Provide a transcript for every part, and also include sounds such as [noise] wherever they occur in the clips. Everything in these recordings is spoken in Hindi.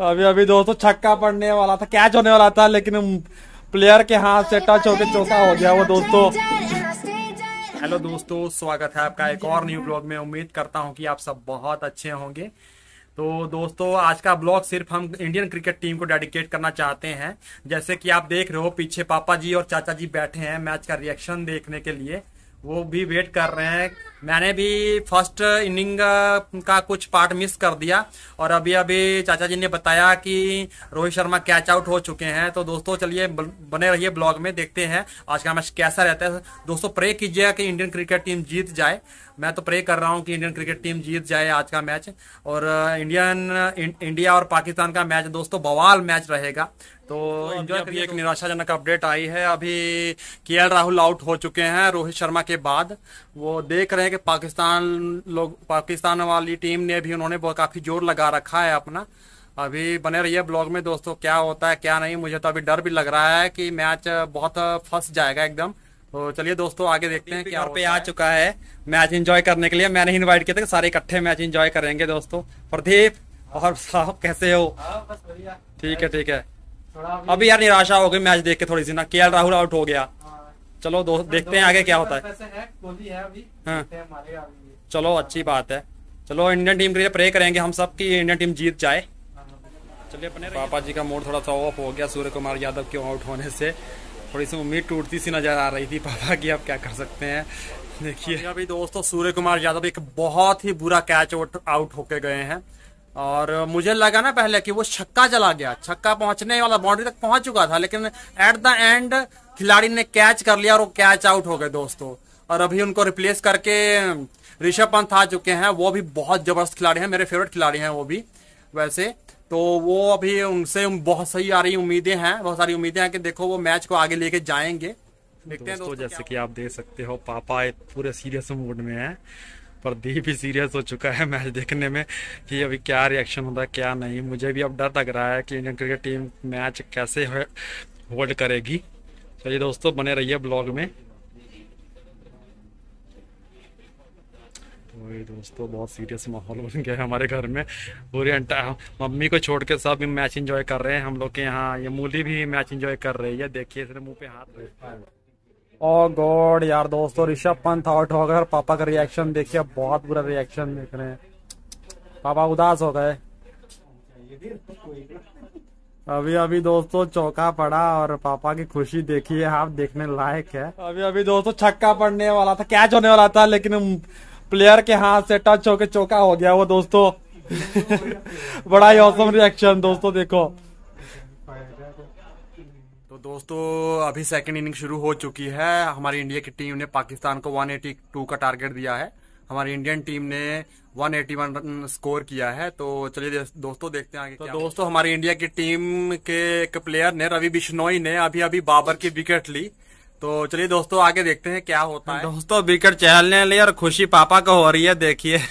अभी अभी दोस्तों छक्का पड़ने वाला था कैच होने वाला था लेकिन प्लेयर के हाथ से टच होकर चौका हो गया वो दोस्तों हेलो दोस्तों स्वागत है आपका एक और न्यू ब्लॉग में उम्मीद करता हूं कि आप सब बहुत अच्छे होंगे तो दोस्तों आज का ब्लॉग सिर्फ हम इंडियन क्रिकेट टीम को डेडिकेट करना चाहते हैं जैसे कि आप देख रहे हो पीछे पापा जी और चाचा जी बैठे हैं मैच का रिएक्शन देखने के लिए वो भी वेट कर रहे हैं मैंने भी फर्स्ट इनिंग का कुछ पार्ट मिस कर दिया और अभी अभी चाचा जी ने बताया कि रोहित शर्मा कैच आउट हो चुके हैं तो दोस्तों चलिए बने रहिए ब्लॉग में देखते हैं आज का मैच कैसा रहता है दोस्तों प्रे कीजिएगा कि इंडियन क्रिकेट टीम जीत जाए मैं तो प्रे कर रहा हूँ कि इंडियन क्रिकेट टीम जीत जाए आज का मैच और इंडियन इंडिया और पाकिस्तान का मैच दोस्तों बवाल मैच रहेगा तो इंडिया तो की एक तो। निराशाजनक अपडेट आई है अभी के राहुल आउट हो चुके हैं रोहित शर्मा के बाद वो देख रहे हैं है कि पाकिस्तान लोग पाकिस्तान वाली टीम ने भी उन्होंने काफ़ी जोर लगा रखा है अपना अभी बने रहिए ब्लॉग में दोस्तों क्या होता है क्या नहीं मुझे तो अभी डर भी लग रहा है कि मैच बहुत फंस जाएगा एकदम तो चलिए दोस्तों आगे देखते हैं क्या पे आ चुका है मैच एंजॉय करने के लिए मैंने इनवाइट किया था सारे इकट्ठे मैच एंजॉय करेंगे दोस्तों प्रदीप और साहब कैसे हो हाँ, ठीक है ठीक है अभी यार निराशा हो गई मैच देख के थोड़ी सी ना के राहुल आउट हो गया चलो दोस्त देखते हैं आगे क्या होता है, हाँ। चलो अच्छी बात है चलो इंडियन टीम के लिए प्रे करेंगे हम सब की इंडियन टीम जीत जाए चलिए अपने पापा जी का मूड थोड़ा सा ऑफ हो गया सूर्य कुमार यादव के आउट होने से थोड़ी सी उम्मीद टूटती सी नजर आ रही थी पापा की अब क्या कर सकते हैं देखिए अभी दोस्तों सूर्य कुमार यादव एक बहुत ही बुरा कैच आउट होके गए हैं और मुझे लगा ना पहले कि वो छक्का चला गया छक्का पहुंचने वाला बाउंड्री तक पहुंच चुका था लेकिन एट द एंड खिलाड़ी ने कैच कर लिया और वो कैच आउट हो गए दोस्तों और अभी उनको रिप्लेस करके ऋषभ पंत आ चुके हैं वो भी बहुत जबरदस्त खिलाड़ी हैं मेरे फेवरेट खिलाड़ी हैं वो भी वैसे तो वो अभी उनसे बहुत सही आ रही उम्मीदें हैं बहुत सारी उम्मीदें हैं कि देखो वो मैच को आगे लेके जाएंगे देखते हैं दोस्तों जैसे कि आप देख सकते हो पापा पूरे सीरियस मूड में है प्रदीप ही सीरियस हो चुका है मैच देखने में कि अभी क्या रिएक्शन होता है क्या नहीं मुझे भी अब डर लग रहा है कि इंडियन क्रिकेट टीम मैच कैसे होल्ड करेगी चलिए तो दोस्तों बने रहिए ब्लॉग में तो दोस्तों बहुत सीरियस माहौल बन गया है हमारे घर में पूरे मम्मी को छोड़ के सब मैच एंजॉय कर रहे हैं हम लोग के यहाँ ये मूली भी मैच एंजॉय कर रही है देखिए इसने मुंह पे हाथ और oh गॉड यार दोस्तों ऋषभ पंत आउट हो गए और पापा का रिएक्शन देखिए बहुत बुरा रिएक्शन देख रहे हैं पापा उदास हो गए अभी अभी दोस्तों चौका पड़ा और पापा की खुशी देखिए आप देखने लायक है अभी अभी दोस्तों छक्का पड़ने वाला था कैच होने वाला था लेकिन प्लेयर के हाथ से टच होके चौका हो गया वो दोस्तों [laughs] बड़ा ही औसम रिएक्शन दोस्तों देखो तो दोस्तों अभी सेकंड इनिंग शुरू हो चुकी है हमारी इंडिया की टीम ने पाकिस्तान को 182 का टारगेट दिया है हमारी इंडियन टीम ने 181 रन स्कोर किया है तो चलिए दोस्तों देखते हैं आगे तो क्या दोस्तों हमारी इंडिया की टीम के एक प्लेयर ने रवि बिश्नोई ने अभी अभी बाबर की विकेट ली तो चलिए दोस्तों आगे देखते हैं क्या होता है दोस्तों विकेट चहलने लिया और खुशी पापा को हो रही है देखिए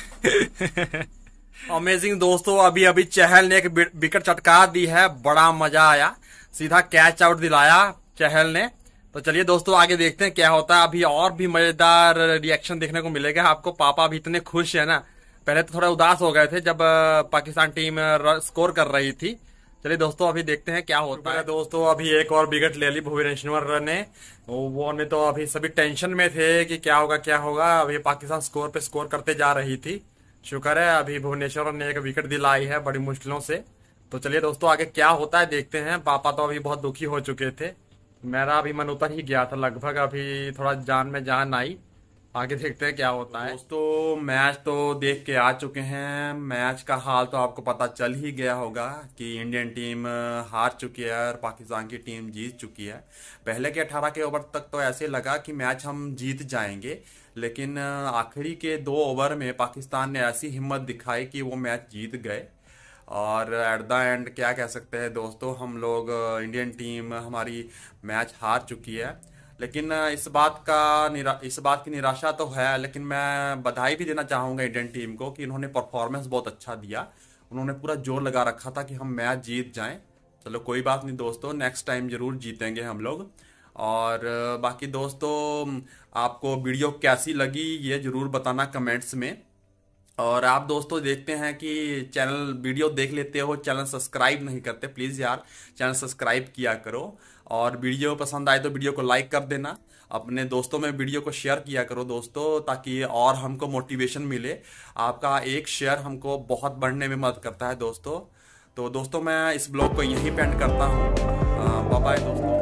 अमेजिंग दोस्तों अभी अभी चहल ने एक विकेट चटका दी है बड़ा मजा आया सीधा कैच आउट दिलाया चहल ने तो चलिए दोस्तों आगे देखते हैं क्या होता है अभी और भी मजेदार रिएक्शन देखने को मिलेगा आपको पापा भी इतने खुश है ना पहले तो थोड़ा उदास हो गए थे जब पाकिस्तान टीम स्कोर कर रही थी चलिए दोस्तों अभी देखते हैं क्या होता है दोस्तों अभी एक और विकेट ले ली भुवनेश्वर ने तो वो ने तो अभी सभी टेंशन में थे कि क्या होगा क्या होगा अभी पाकिस्तान स्कोर पे स्कोर करते जा रही थी शुक्र है अभी भुवनेश्वर ने एक विकेट दिलाई है बड़ी मुश्किलों से तो चलिए दोस्तों आगे क्या होता है देखते हैं पापा तो अभी बहुत दुखी हो चुके थे मेरा अभी मन उतर ही गया था लगभग अभी थोड़ा जान में जान आई आगे देखते हैं क्या होता है दोस्तों मैच तो देख के आ चुके हैं मैच का हाल तो आपको पता चल ही गया होगा कि इंडियन टीम हार चुकी है और पाकिस्तान की टीम जीत चुकी है पहले के 18 के ओवर तक तो ऐसे लगा कि मैच हम जीत जाएंगे लेकिन आखिरी के दो ओवर में पाकिस्तान ने ऐसी हिम्मत दिखाई कि वो मैच जीत गए और एट द एंड क्या कह सकते हैं दोस्तों हम लोग इंडियन uh, टीम हमारी मैच हार चुकी है लेकिन uh, इस बात का निरा इस बात की निराशा तो है लेकिन मैं बधाई भी देना चाहूँगा इंडियन टीम को कि इन्होंने परफॉर्मेंस बहुत अच्छा दिया उन्होंने पूरा जोर लगा रखा था कि हम मैच जीत जाएं चलो कोई बात नहीं दोस्तों नेक्स्ट टाइम ज़रूर जीतेंगे हम लोग और uh, बाकी दोस्तों आपको वीडियो कैसी लगी ये ज़रूर बताना कमेंट्स में और आप दोस्तों देखते हैं कि चैनल वीडियो देख लेते हो चैनल सब्सक्राइब नहीं करते प्लीज़ यार चैनल सब्सक्राइब किया करो और वीडियो पसंद आए तो वीडियो को लाइक कर देना अपने दोस्तों में वीडियो को शेयर किया करो दोस्तों ताकि और हमको मोटिवेशन मिले आपका एक शेयर हमको बहुत बढ़ने में मदद करता है दोस्तों तो दोस्तों मैं इस ब्लॉग को यहीं पेंड करता हूँ बाय दोस्तों